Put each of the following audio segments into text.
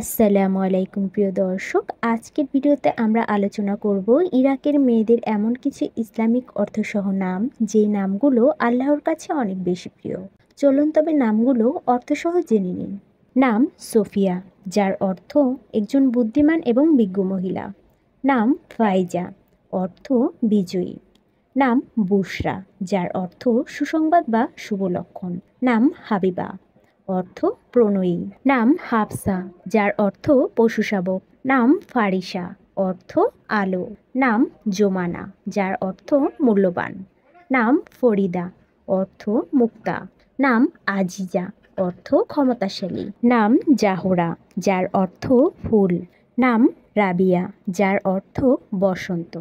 আসসালামু আলাইকুম প্রিয় দর্শক আজকের ভিডিওতে আমরা আলোচনা করব ইরাকের মেয়েদের এমন কিছু ইসলামিক অর্থসহ নাম যে নামগুলো আল্লাহর কাছে অনেক বেশি প্রিয় চলুন তবে নামগুলো অর্থসহ জেনে নিন নাম সোফিয়া যার অর্থ একজন বুদ্ধিমান এবং বিজ্ঞ মহিলা নাম ফাইজা অর্থ বিজয়ী নাম বুসরা যার অর্থ সুসংবাদ বা শুভ লক্ষণ নাম হাবিবা অর্থ প্রণয়ী নাম হাফসা যার অর্থ পশুশাবক নাম ফারিসা অর্থ আলো নাম জোমানা যার অর্থ মূল্যবান নাম ফরিদা অর্থ মুক্তা নাম আজিজা অর্থ ক্ষমতাশালী নাম জাহরা যার অর্থ ফুল নাম রাবিয়া যার অর্থ বসন্ত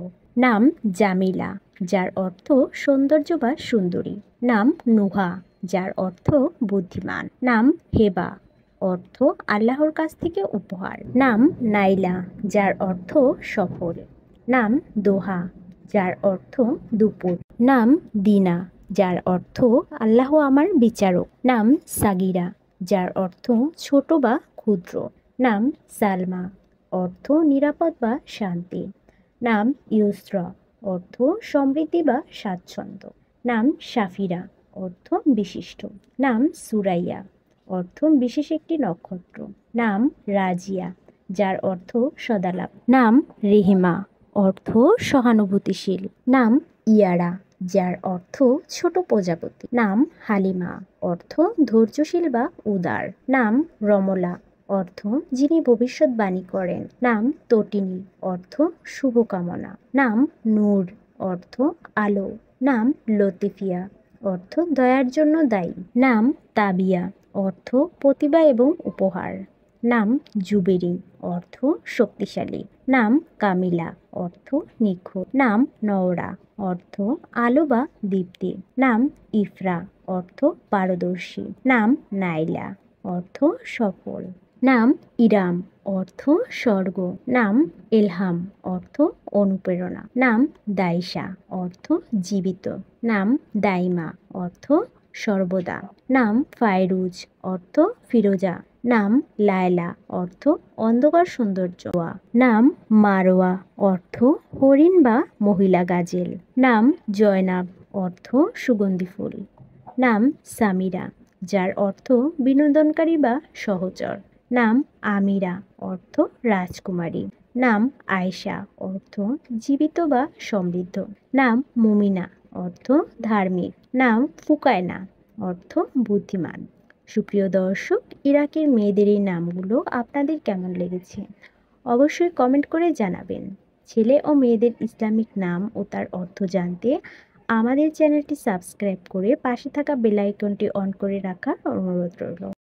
নাম জামিলা যার অর্থ সৌন্দর্য বা সুন্দরী নাম নুহা যার অর্থ বুদ্ধিমান নাম হেবা অর্থ আল্লাহর কাছ থেকে উপহার নাম নাইলা যার অর্থ সফল নাম দোহা যার অর্থ দুপুর নাম দিনা যার অর্থ আল্লাহ আমার বিচারক নাম সাগিরা যার অর্থ ছোট বা ক্ষুদ্র নাম সালমা অর্থ নিরাপদ বা শান্তি নাম ইউস্র অর্থ সমৃদ্ধি বা স্বাচ্ছন্দ্য নাম সাফিরা অর্থ বিশিষ্ট নাম সুরাইয়া অর্থ বিশেষ একটি নক্ষত্র নাম রাজিয়া যার অর্থ সদালাভ নাম রেহেমা অর্থ সহানুভূতিশীল নাম ইয়ারা যার অর্থ ছোট প্রজাপতি নাম হালিমা অর্থ ধৈর্যশীল বা উদার নাম রমলা অর্থ যিনি ভবিষ্যৎবাণী করেন নাম তটিনী অর্থ শুভকামনা নাম নূর অর্থ আলো নাম লতিফিয়া অর্থ দয়ার জন্য দায়ী নাম তাবিয়া অর্থ প্রতিভা এবং উপহার নাম জুবেরি অর্থ শক্তিশালী নাম কামিলা অর্থ নিখুঁত নাম নওরা অর্থ আলো বা দীপ্তি নাম ইফরা অর্থ পারদর্শী নাম নাইলা অর্থ সফল নাম ইরাম অর্থ স্বর্গ নাম এলহাম অর্থ অনুপ্রেরণা নাম দাইশা অর্থ জীবিত নাম দাইমা অর্থ সর্বদা নাম ফায়রুজ অর্থ ফিরোজা নাম লায়লা অর্থ অন্ধকার সৌন্দর্য নাম মারোয়া অর্থ হরিণ বা মহিলা গাজেল নাম জয়নাব অর্থ সুগন্ধি ফুল নাম সামিরা যার অর্থ বিনোদনকারী বা সহচর নাম আমিরা অর্থ রাজকুমারী নাম আয়সা অর্থ জীবিত বা সমৃদ্ধ নাম মুমিনা অর্থ ধার্মিক নাম ফুকায়না অর্থ বুদ্ধিমান সুপ্রিয় দর্শক ইরাকের মেয়েদের এই নামগুলো আপনাদের কেমন লেগেছে অবশ্যই কমেন্ট করে জানাবেন ছেলে ও মেয়েদের ইসলামিক নাম ও তার অর্থ জানতে আমাদের চ্যানেলটি সাবস্ক্রাইব করে পাশে থাকা বেলাইকনটি অন করে রাখার অনুরোধ রইল